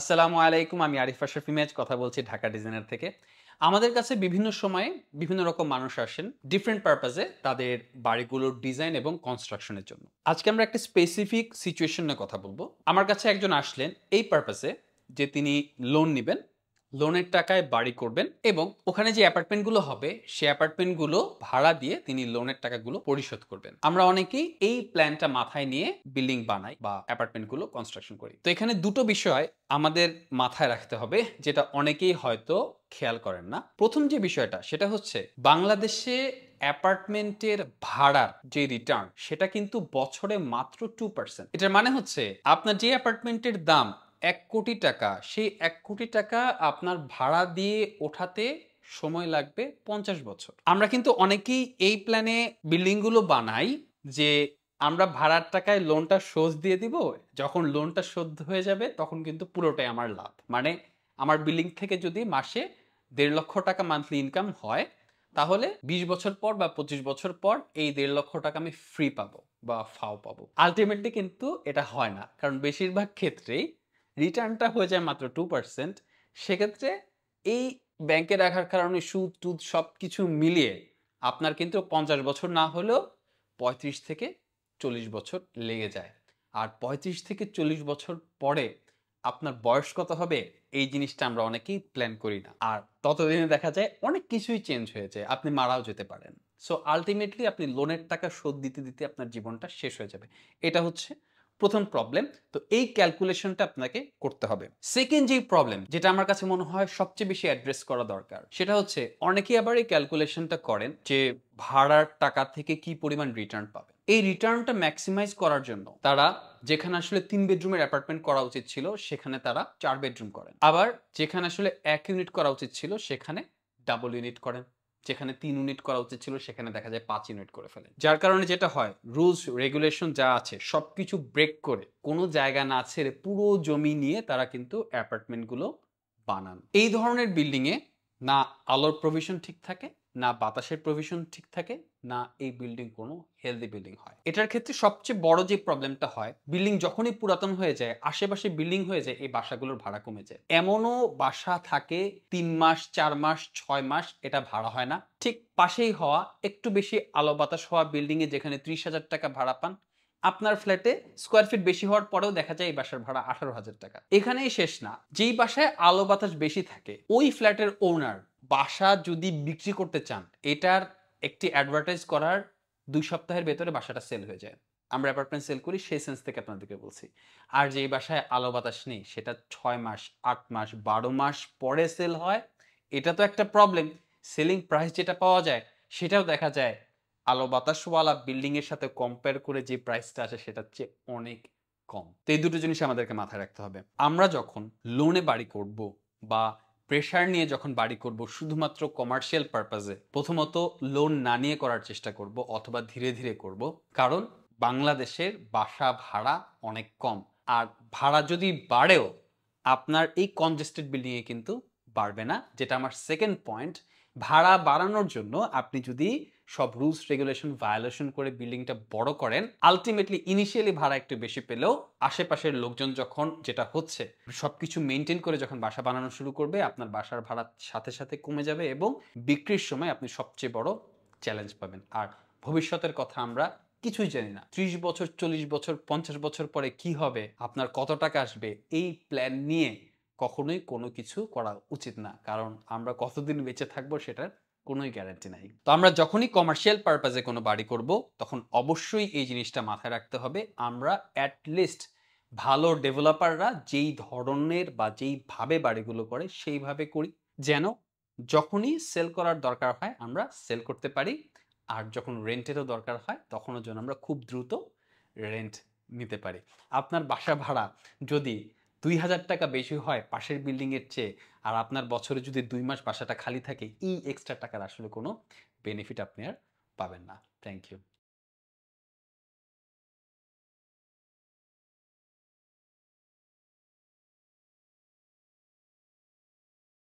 আসসালামু আলাইকুম আমি আরিফ আশরাফ ইমেজ কথা বলছি ঢাকা ডিজাইনার থেকে আমাদের কাছে বিভিন্ন সময়ে বিভিন্ন রকম মানুষ আসেন ডিফারেন্ট পারপাজে তাদের বাড়িগুলোর ডিজাইন এবং কনস্ট্রাকশনের জন্য আজকে আমরা একটা স্পেসিফিক সিচুয়েশন নিয়ে কথা বলবো আমার কাছে একজন আসলেন এই পারপাসে যে তিনি লোন নেবেন লোনের টাকায় বাড়ি করবেন এবং ওখানে যে অ্যাপার্টমেন্টগুলো হবে সে অ্যাপার্টমেন্টগুলো ভাড়া দিয়ে তিনি লোনের টাকাগুলো পরিশোধ করবেন আমরা অনেকেই এই প্ল্যানটা মাথায় নিয়ে বিল্ডিং বানাই বা অ্যাপার্টমেন্টগুলো কনস্ট্রাকশন করি তো এখানে দুটো বিষয় আমাদের মাথায় রাখতে হবে যেটা অনেকেই হয়তো খেয়াল করেন না প্রথম যে বিষয়টা সেটা হচ্ছে বাংলাদেশে অ্যাপার্টমেন্টের ভাড়ার যে রিটার্ন সেটা কিন্তু বছরে মাত্র টু পার্সেন্ট এটার মানে হচ্ছে আপনার যে অ্যাপার্টমেন্টের দাম এক কোটি টাকা সেই এক কোটি টাকা আপনার ভাড়া দিয়ে ওঠাতে সময় লাগবে পঞ্চাশ বছর আমরা কিন্তু অনেকেই এই প্ল্যানে বিল্ডিংগুলো বানাই যে আমরা ভাড়ার টাকায় লোনটা শোধ দিয়ে দিব যখন লোনটা শোধ হয়ে যাবে তখন কিন্তু পুরোটাই আমার লাভ মানে আমার বিল্ডিং থেকে যদি মাসে দেড় লক্ষ টাকা মান্থলি ইনকাম হয় তাহলে ২০ বছর পর বা ২৫ বছর পর এই দেড় লক্ষ টাকা আমি ফ্রি পাবো বা ফাও পাবো আলটিমেটলি কিন্তু এটা হয় না কারণ বেশিরভাগ ক্ষেত্রেই রিটার্নটা হয়ে যায় মাত্র টু পার্সেন্ট সেক্ষেত্রে এই ব্যাংকে রাখার কারণে সুদ টুদ সব কিছু মিলিয়ে আপনার কিন্তু পঞ্চাশ বছর না হলেও পঁয়ত্রিশ থেকে চল্লিশ বছর লেগে যায় আর পঁয়ত্রিশ থেকে চল্লিশ বছর পরে আপনার বয়স কত হবে এই জিনিসটা আমরা অনেকেই প্ল্যান করি না আর ততদিনে দেখা যায় অনেক কিছুই চেঞ্জ হয়েছে আপনি মারাও যেতে পারেন সো আলটিমেটলি আপনি লোনের টাকা শোধ দিতে দিতে আপনার জীবনটা শেষ হয়ে যাবে এটা হচ্ছে প্রথম প্রবলেম তো এই ক্যালকুলেশনটা আপনাকে করতে হবে সেকেন্ড যে প্রবলেম যেটা আমার কাছে মনে হয় সবচেয়ে বেশি অ্যাড্রেস করা দরকার সেটা হচ্ছে অনেকেই আবার এই ক্যালকুলেশনটা করেন যে ভাড়ার টাকা থেকে কি পরিমাণ রিটার্ন পাবে এই রিটার্নটা ম্যাক্সিমাইজ করার জন্য তারা যেখানে আসলে তিন বেডরুমের অ্যাপার্টমেন্ট করা উচিত ছিল সেখানে তারা চার বেডরুম করেন আবার যেখানে আসলে এক ইউনিট করা উচিত ছিল সেখানে ডাবল ইউনিট করেন যেখানে তিন ইউনিট করা উচিত ছিল সেখানে দেখা যায় পাঁচ ইউনিট করে ফেলে যার কারণে যেটা হয় রুলস রেগুলেশন যা আছে সব কিছু ব্রেক করে কোনো জায়গা না ছেড়ে পুরো জমি নিয়ে তারা কিন্তু অ্যাপার্টমেন্টগুলো বানান এই ধরনের বিল্ডিংয়ে না আলোর প্রভিশন ঠিক থাকে না বাতাসের প্রভিশন ঠিক থাকে না এই বিল্ডিং কোনো হেলদি বিল্ডিং হয় এটার ক্ষেত্রে সবচেয়ে বড় যে প্রবলেমটা হয় বিল্ডিং যখনই পুরাতন হয়ে যায় আশেপাশে বিল্ডিং হয়ে যায় এই বাসাগুলোর ভাড়া কমে যায় এমনও বাসা থাকে তিন মাস চার মাস ছয় মাস এটা ভাড়া হয় না ঠিক পাশেই হওয়া একটু বেশি আলো বাতাস হওয়া বিল্ডিংয়ে যেখানে ত্রিশ হাজার টাকা ভাড়া পান আপনার ফ্ল্যাটে স্কোয়ার ফিট বেশি হওয়ার পরেও দেখা যায় এই বাসার ভাড়া আঠারো হাজার টাকা এখানেই শেষ না যেই বাসায় আলো বাতাস বেশি থাকে ওই ফ্ল্যাটের ওনার বাসা যদি বিক্রি করতে চান এটার একটি অ্যাডভার্টাইজ করার দুই সপ্তাহের ভেতরে বাসাটা সেল হয়ে যায় আমরা অ্যাপার্টমেন্ট সেল করি সেই সেন্স থেকে আপনাদেরকে বলছি আর যে বাসায় আলো বাতাস নেই সেটা ছয় মাস আট মাস বারো মাস পরে সেল হয় এটা তো একটা প্রবলেম সেলিং প্রাইস যেটা পাওয়া যায় সেটাও দেখা যায় আলো বাতাসওয়ালা বিল্ডিংয়ের সাথে কম্পেয়ার করে যে প্রাইসটা আসে সেটার চেয়ে অনেক কম তো এই দুটো জিনিস আমাদেরকে মাথায় রাখতে হবে আমরা যখন লোনে বাড়ি করব বা প্রেশার নিয়ে যখন বাড়ি করব শুধুমাত্র কমার্শিয়াল পারপাজে প্রথমত লোন না নিয়ে করার চেষ্টা করব অথবা ধীরে ধীরে করব কারণ বাংলাদেশের বাসা ভাড়া অনেক কম আর ভাড়া যদি বাড়েও আপনার এই কনজেস্টেড বিল্ডিংয়ে কিন্তু বাড়বে না যেটা আমার সেকেন্ড পয়েন্ট ভাড়া বাড়ানোর জন্য আপনি যদি সব রুলস রেগুলেশন ভায়োলেশন করে বিল্ডিংটা বড় করেন আলটিমেটলি ইনিশিয়ালি ভাড়া একটু বেশি পেলেও আশেপাশের লোকজন যখন যেটা হচ্ছে সব কিছু মেনটেন করে যখন বাসা বানানো শুরু করবে আপনার বাসার ভাড়া সাথে সাথে কমে যাবে এবং বিক্রির সময় আপনি সবচেয়ে বড় চ্যালেঞ্জ পাবেন আর ভবিষ্যতের কথা আমরা কিছুই জানি না ত্রিশ বছর চল্লিশ বছর পঞ্চাশ বছর পরে কি হবে আপনার কত টাকা আসবে এই প্ল্যান নিয়ে কখনোই কোনো কিছু করা উচিত না কারণ আমরা কতদিন বেঁচে থাকবো সেটার কোনোই গ্যারান্টি নাই তো আমরা যখনই কমার্শিয়াল পারপাজে কোনো বাড়ি করব তখন অবশ্যই এই জিনিসটা মাথায় রাখতে হবে আমরা অ্যাটলিস্ট ভালো ডেভেলপাররা যেই ধরনের বা যেইভাবে বাড়িগুলো করে সেইভাবে করি যেন যখনই সেল করার দরকার হয় আমরা সেল করতে পারি আর যখন রেন্টেরও দরকার হয় তখনও যেন আমরা খুব দ্রুত রেন্ট নিতে পারি আপনার বাসা ভাড়া যদি দুই হাজার টাকা বেশি হয় পাশের বিল্ডিংয়ের চেয়ে আর আপনার বছরে যদি দুই মাস বাসাটা খালি থাকে এই এক্সট্রা টাকার আসলে কোনো বেনিফিট আপনি আর পাবেন না থ্যাংক ইউ